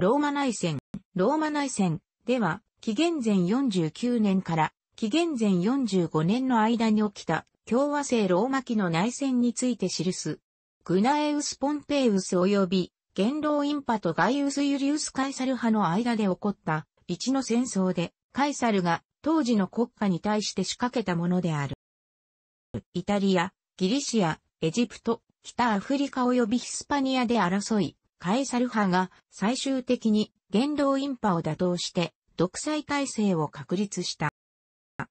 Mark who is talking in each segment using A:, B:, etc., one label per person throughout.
A: ローマ内戦、ローマ内戦では、紀元前49年から紀元前45年の間に起きた共和制ローマ期の内戦について記す。グナエウス・ポンペイウス及び、元老インパとガイウス・ユリウス・カイサル派の間で起こった一の戦争で、カイサルが当時の国家に対して仕掛けたものである。イタリア、ギリシア、エジプト、北アフリカ及びヒスパニアで争い、カエサル派が最終的に元老ンパを打倒して独裁体制を確立した。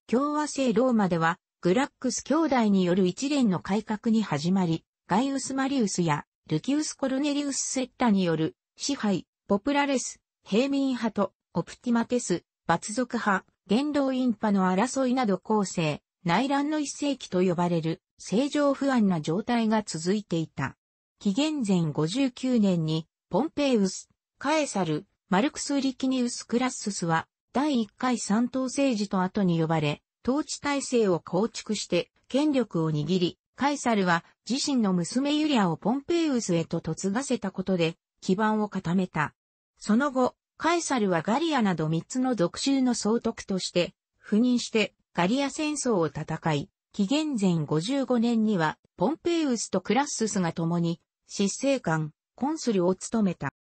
A: 共和制ローマではグラックス兄弟による一連の改革に始まり、ガイウス・マリウスやルキウス・コルネリウス・セッタによる支配、ポプラレス、平民派とオプティマテス、罰族派、元老ンパの争いなど構成、内乱の一世紀と呼ばれる正常不安な状態が続いていた。紀元前59年に、ポンペイウス、カエサル、マルクス・リキニウス・クラッススは、第1回三党政治と後に呼ばれ、統治体制を構築して、権力を握り、カエサルは自身の娘ユリアをポンペイウスへと嫁がせたことで、基盤を固めた。その後、カエサルはガリアなど3つの独州の総督として、赴任してガリア戦争を戦い、紀元前55年にはポンペイウスとクラッススが共に執政官、コンスルを務めた。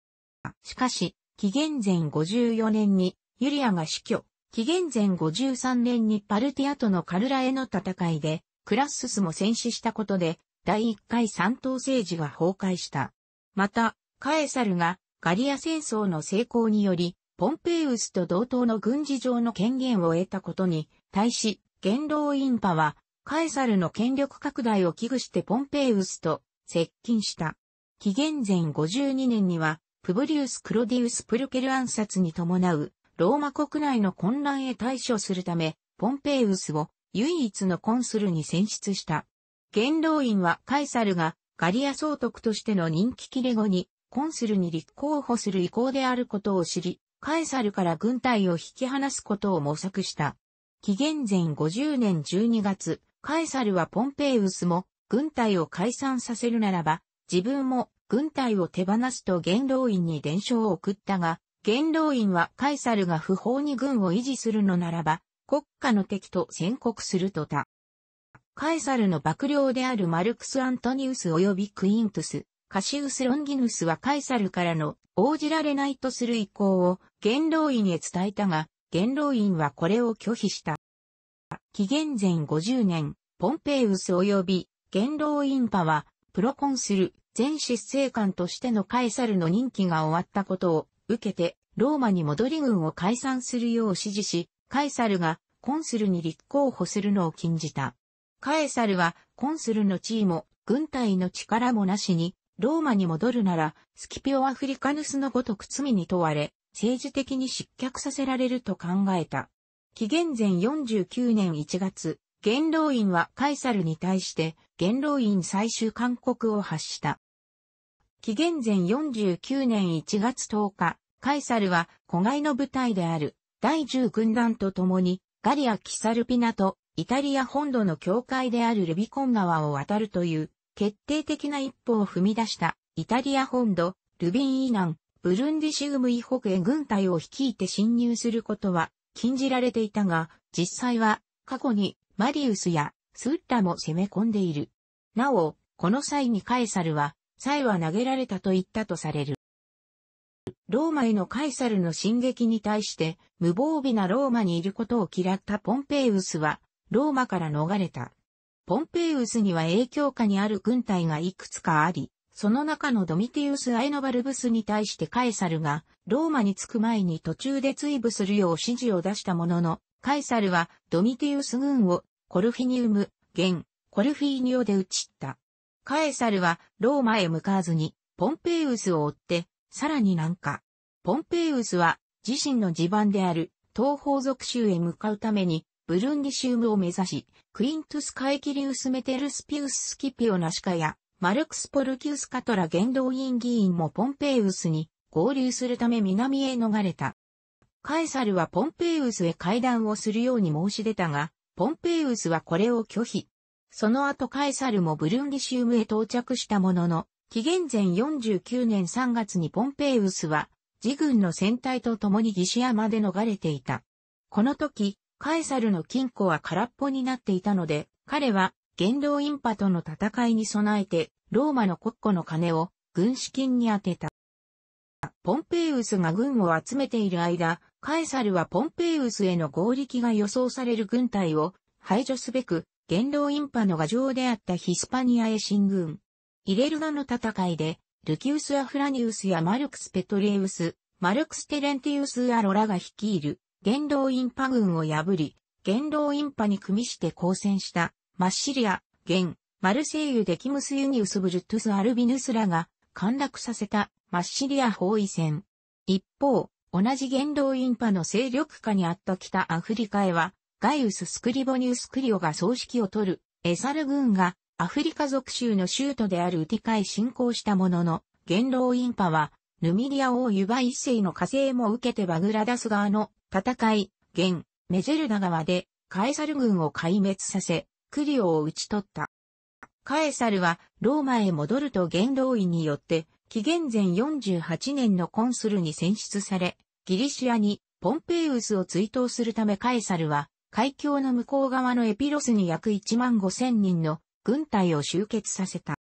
A: しかし、紀元前54年にユリアが死去、紀元前53年にパルティアとのカルラへの戦いで、クラッススも戦死したことで、第1回三党政治が崩壊した。また、カエサルがガリア戦争の成功により、ポンペイウスと同等の軍事上の権限を得たことに、対し、元老院派は、カエサルの権力拡大を危惧してポンペイウスと接近した。紀元前52年には、プブリウス・クロディウス・プルケル暗殺に伴う、ローマ国内の混乱へ対処するため、ポンペイウスを唯一のコンスルに選出した。元老院はカイサルがガリア総督としての人気切れ後にコンスルに立候補する意向であることを知り、カエサルから軍隊を引き離すことを模索した。紀元前50年12月、カエサルはポンペイウスも軍隊を解散させるならば、自分も軍隊を手放すと元老院に伝承を送ったが、元老院はカイサルが不法に軍を維持するのならば、国家の敵と宣告するとた。カエサルの幕僚であるマルクス・アントニウス及びクイントス、カシウス・ロンギヌスはカエサルからの応じられないとする意向を元老院へ伝えたが、元老院はこれを拒否した。紀元前50年、ポンペイウス及び元老院派はプロコンスル、前執政官としてのカエサルの任期が終わったことを受けて、ローマに戻り軍を解散するよう指示し、カエサルがコンスルに立候補するのを禁じた。カエサルはコンスルの地位も軍隊の力もなしに、ローマに戻るなら、スキピオ・アフリカヌスのごとく罪に問われ、政治的に失脚させられると考えた。紀元前49年1月、元老院はカイサルに対して元老院最終勧告を発した。紀元前49年1月10日、カイサルは古外の部隊である第10軍団と共にガリア・キサルピナとイタリア本土の境界であるルビコン川を渡るという決定的な一歩を踏み出したイタリア本土、ルビン以南、ブルンディシウム以北へ軍隊を率いて侵入することは禁じられていたが、実際は過去にマリウスやスッラも攻め込んでいる。なお、この際にカエサルは、イは投げられたと言ったとされる。ローマへのカエサルの進撃に対して無防備なローマにいることを嫌ったポンペイウスはローマから逃れた。ポンペイウスには影響下にある軍隊がいくつかあり、その中のドミティウス・アイノバルブスに対してカエサルがローマに着く前に途中で追部するよう指示を出したものの、カエサルはドミティウス軍をコルフィニウム、現、コルフィーニオで撃ちった。カエサルはローマへ向かわずにポンペイウスを追って、さらに南下。ポンペイウスは自身の地盤である東方属州へ向かうためにブルンディシウムを目指し、クイントス・カエキリウス・メテルスピウス・スキピオ・ナシカや、マルクス・ポルキウス・カトラ元動員議員もポンペイウスに合流するため南へ逃れた。カエサルはポンペイウスへ会談をするように申し出たが、ポンペイウスはこれを拒否。その後カエサルもブルンギシウムへ到着したものの、紀元前49年3月にポンペイウスは、自軍の戦隊と共にギシアまで逃れていた。この時、カエサルの金庫は空っぽになっていたので、彼は、元老インパとの戦いに備えて、ローマの国庫の金を軍資金に充てた。ポンペイウスが軍を集めている間、カエサルはポンペイウスへの合力が予想される軍隊を排除すべく、元老インパの牙城であったヒスパニアへ進軍。イレルナの戦いで、ルキウス・アフラニウスやマルクス・ペトレウス、マルクス・テレンティウス・アロラが率いる、元老インパ軍を破り、元老インパに組みして交戦した、マッシリア、ゲン、マルセイユ・デキムス・ユニウス・ブルトゥス・アルビヌスらが、陥落させた、マッシリア包囲戦。一方、同じ元老院派の勢力下にあった北アフリカへは、ガイウス・スクリボニウス・クリオが葬式を取る、エサル軍がアフリカ属州の州都であるウティカへ侵攻したものの、元老院派は、ヌミリア王ユバ一世の火星も受けてバグラダス側の戦い、現、メジェルダ川で、カエサル軍を壊滅させ、クリオを討ち取った。カエサルはローマへ戻ると元老院によって紀元前48年のコンスルに選出され、ギリシアにポンペイウスを追悼するためカエサルは、海峡の向こう側のエピロスに約1万5千人の軍隊を集結させた。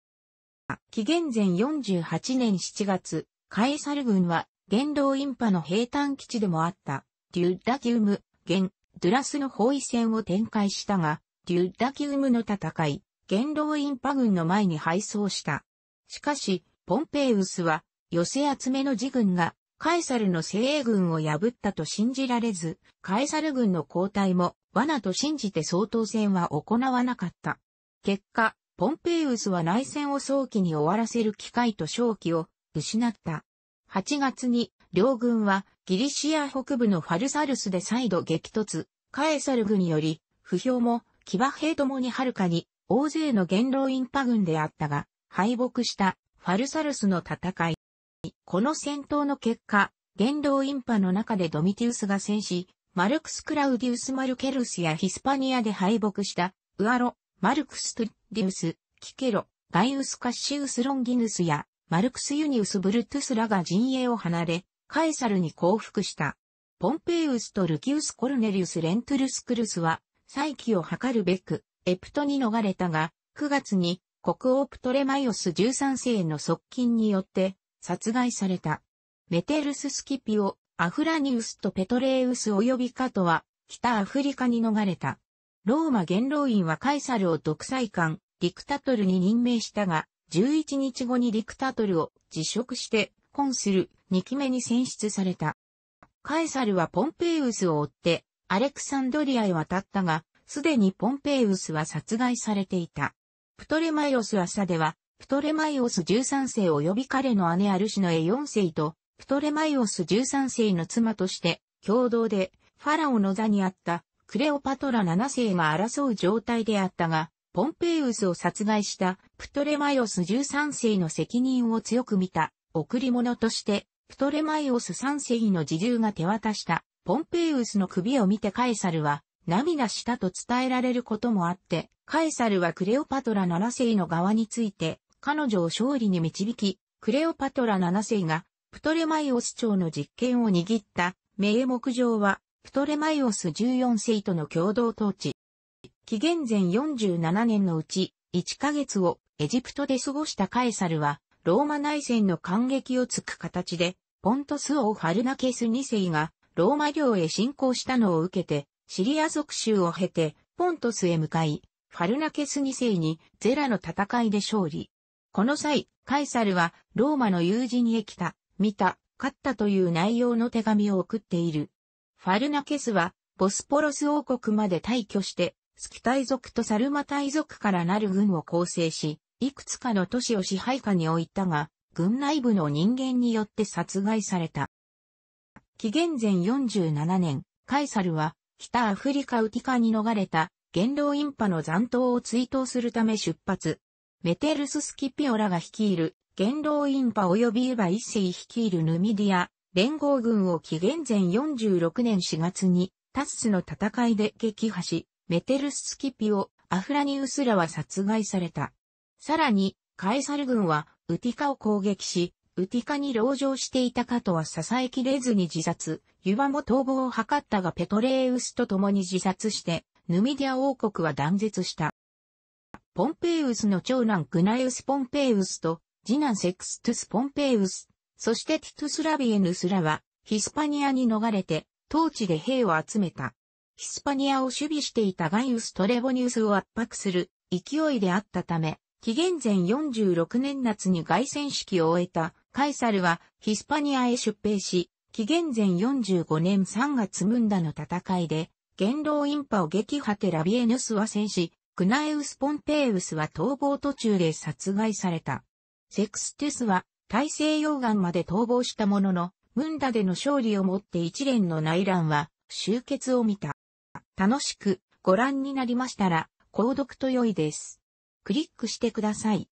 A: 紀元前48年7月、カエサル軍は、元老インパの平坦基地でもあった、デュッダキウム、元、ドゥラスの包囲戦を展開したが、デュッダキウムの戦い、元老インパ軍の前に敗走した。しかし、ポンペイウスは、寄せ集めの自軍が、カエサルの精鋭軍を破ったと信じられず、カエサル軍の交代も罠と信じて総統戦は行わなかった。結果、ポンペイウスは内戦を早期に終わらせる機会と勝機を失った。8月に両軍はギリシア北部のファルサルスで再度激突、カエサル軍より不評も騎馬兵ともに遥かに大勢の元老院パ軍であったが敗北した。ファルサルスの戦い。この戦闘の結果、元老ンパの中でドミティウスが戦死、マルクス・クラウディウス・マルケルスやヒスパニアで敗北した、ウアロ、マルクス・トゥディウス、キケロ、ガイウス・カッシウス・ロンギヌスや、マルクス・ユニウス・ブルトゥスらが陣営を離れ、カエサルに降伏した。ポンペイウスとルキウス・コルネリウス・レントゥルス・クルスは、再起を図るべく、エプトに逃れたが、9月に国王プトレマイオス13世の側近によって殺害された。メテルススキピオ、アフラニウスとペトレウス及びカトは北アフリカに逃れた。ローマ元老院はカイサルを独裁官、ディクタトルに任命したが、11日後にディクタトルを辞職してコンする2期目に選出された。カエサルはポンペイウスを追ってアレクサンドリアへ渡ったが、すでにポンペイウスは殺害されていた。プトレマイオス朝では、プトレマイオス13世及び彼の姉アルシのエ4世と、プトレマイオス13世の妻として、共同で、ファラオの座にあった、クレオパトラ7世が争う状態であったが、ポンペイウスを殺害したプトレマイオス13世の責任を強く見た贈り物として、プトレマイオス3世の自重が手渡したポンペイウスの首を見てカエサルは涙したと伝えられることもあって、カエサルはクレオパトラ7世の側について、彼女を勝利に導き、クレオパトラ7世が、プトレマイオス朝の実権を握った、名目上は、プトレマイオス14世との共同統治。紀元前47年のうち、1ヶ月をエジプトで過ごしたカエサルは、ローマ内戦の感激をつく形で、ポントス王ハルナケス2世がローマ領へ侵攻したのを受けて、シリア属州を経て、ポントスへ向かい、ファルナケス2世にゼラの戦いで勝利。この際、カイサルはローマの友人へ来た、見た、勝ったという内容の手紙を送っている。ファルナケスは、ボスポロス王国まで退去して、スキタイ族とサルマタイ族からなる軍を構成し、いくつかの都市を支配下に置いたが、軍内部の人間によって殺害された。紀元前47年、カイサルは北アフリカウティカに逃れた、元老院派の残党を追悼するため出発。メテルススキピオラが率いる、元老院派及びエヴァ一世率いるヌミディア、連合軍を紀元前46年4月に、タスの戦いで撃破し、メテルススキピオ、アフラニウスらは殺害された。さらに、カエサル軍は、ウティカを攻撃し、ウティカに籠城していたカトは支えきれずに自殺、ユバも逃亡を図ったがペトレウスと共に自殺して、ヌミディア王国は断絶した。ポンペイウスの長男グナイウス・ポンペイウスと、次男セクストゥス・ポンペイウス、そしてティトゥスラビエヌスらは、ヒスパニアに逃れて、当地で兵を集めた。ヒスパニアを守備していたガイウス・トレボニウスを圧迫する勢いであったため、紀元前46年夏に凱旋式を終えたカイサルはヒスパニアへ出兵し、紀元前45年3月ムンダの戦いで、元老インパを撃破テラビエヌスは戦死、クナエウス・ポンペイウスは逃亡途中で殺害された。セクステスは大西洋岸まで逃亡したものの、ムンダでの勝利をもって一連の内乱は終結を見た。楽しくご覧になりましたら、購読と良いです。クリックしてください。